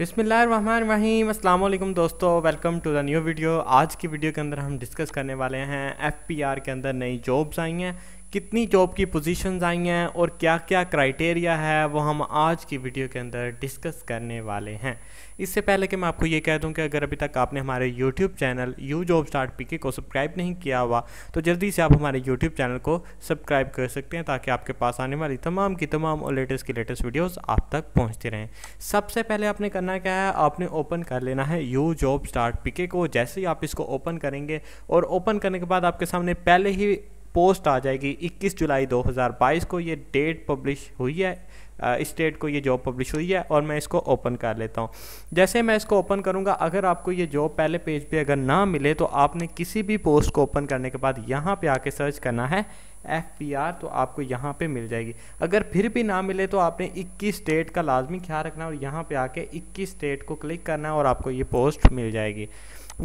बिसमीम अल्लाम दोस्तों welcome to the new video आज की वीडियो के अंदर हम डिस्कस करने वाले हैं एफ के अंदर नई जॉब्स आई हैं कितनी जॉब की पोजीशंस आई हैं और क्या क्या क्राइटेरिया है वो हम आज की वीडियो के अंदर डिस्कस करने वाले हैं इससे पहले कि मैं आपको ये कह दूं कि अगर अभी तक आपने हमारे YouTube channel you job start PK को सब्सक्राइब नहीं किया हुआ तो जल्दी से आप हमारे यूट्यूब चैनल को सब्सक्राइब कर सकते हैं ताकि आपके पास आने वाली तमाम की तमाम और लेटेस्ट की लेटेस्ट वीडियोज़ आप तक पहुँचती रहें सबसे पहले आपने करना क्या है आपने ओपन कर लेना है यू जॉब स्टार्ट पीके को जैसे ही आप इसको ओपन करेंगे और ओपन करने के बाद आपके सामने पहले ही पोस्ट आ जाएगी 21 जुलाई 2022 को ये डेट पब्लिश हुई है इस डेट को ये जॉब पब्लिश हुई है और मैं इसको ओपन कर लेता हूँ जैसे मैं इसको ओपन करूँगा अगर आपको ये जॉब पहले पेज पे अगर ना मिले तो आपने किसी भी पोस्ट को ओपन करने के बाद यहाँ पे आके सर्च करना है एफ पी आर तो आपको यहाँ पे मिल जाएगी अगर फिर भी ना मिले तो आपने 21 डेट का लाजमी ख्याल रखना और यहाँ पर आके इक्कीस डेट को क्लिक करना और आपको ये पोस्ट मिल जाएगी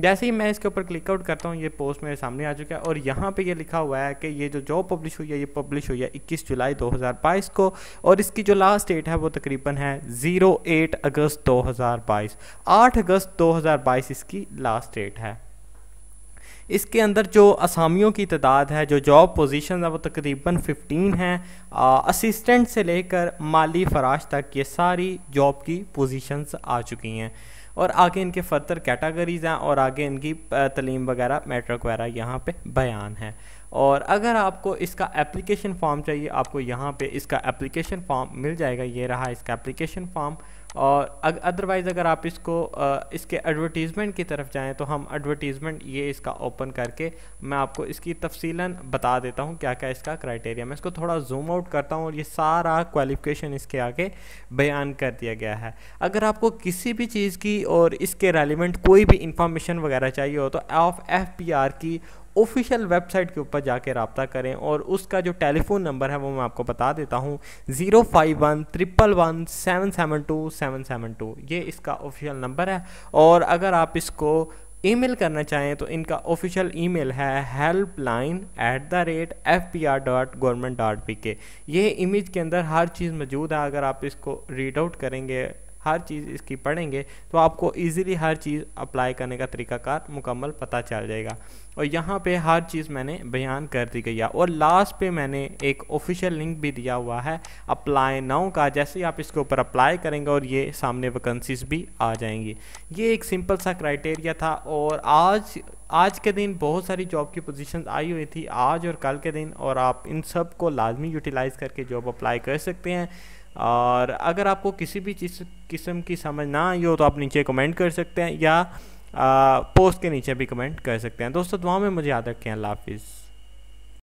जैसे ही मैं इसके ऊपर क्लिक आउट करता हूँ ये पोस्ट मेरे सामने आ चुका है और यहाँ पे ये लिखा हुआ है कि ये जो जॉब पब्लिश हुई है ये पब्लिश हुई है 21 जुलाई 2022 को और इसकी जो लास्ट डेट है वो तकरीबन है 08 अगस्त 2022 8 अगस्त 2022 इसकी लास्ट डेट है इसके अंदर जो असामियों की तादाद है जो जॉब पोजीशन है वो तकरीबन 15 हैं असिस्टेंट से लेकर माली फराश तक ये सारी जॉब की पोजीशंस आ चुकी हैं और आगे इनके फर्दर कैटागरीज़ हैं और आगे इनकी तलीम वगैरह मेट्रिक वगैरह यहाँ पे बयान है और अगर आपको इसका एप्लीकेशन फॉर्म चाहिए आपको यहाँ पे इसका एप्लीकेशन फॉर्म मिल जाएगा ये रहा इसका एप्लीकेशन फॉर्म और अग अदरवाइज़ अगर आप इसको इसके एडवर्टीज़मेंट की तरफ जाएँ तो हम एडवर्टीज़मेंट ये इसका ओपन करके मैं आपको इसकी तफसीला बता देता हूँ क्या क्या इसका क्राइटेरिया मैं इसको थोड़ा जूम आउट करता हूँ और ये सारा क्वालिफिकेशन इसके आगे बयान कर दिया गया है अगर आपको किसी भी चीज़ की और इसके रेलिवेंट कोई भी इंफॉर्मेशन वगैरह चाहिए हो तो ऑफ एफ पी आर की ऑफिशियल वेबसाइट के ऊपर जाकर रबता करें और उसका जो टेलीफोन नंबर है वो मैं आपको बता देता हूँ zero five one triple one seven seven two seven seven two ये इसका ऑफिशियल नंबर है और अगर आप इसको ईमेल करना चाहें तो इनका ऑफिशियल ईमेल है helpline at the rate F P R dot government dot P K ये इमेज के अंदर हर चीज़ मौजूद है अगर आप इसको रीड आउट करेंगे हर चीज़ इसकी पढ़ेंगे तो आपको ईजिली हर चीज़ अप्लाई करने का तरीकाकार मुकम्मल पता चल जाएगा और यहाँ पे हर चीज़ मैंने बयान कर दी गई है और लास्ट पे मैंने एक ऑफिशियल लिंक भी दिया हुआ है अप्लाई नाउ का जैसे ही आप इसके ऊपर अप्लाई करेंगे और ये सामने वैकेंसीज भी आ जाएंगी ये एक सिंपल सा क्राइटेरिया था और आज आज के दिन बहुत सारी जॉब की पोजीशन आई हुई थी आज और कल के दिन और आप इन सब को लाजमी यूटिलाइज़ करके जॉब अप्लाई कर सकते हैं और अगर आपको किसी भी चीज़ किस्म की समझ ना आई हो तो आप नीचे कमेंट कर सकते हैं या आ, पोस्ट के नीचे भी कमेंट कर सकते हैं दोस्तों दुआ में मुझे याद रखें अल्लाह हाफिज़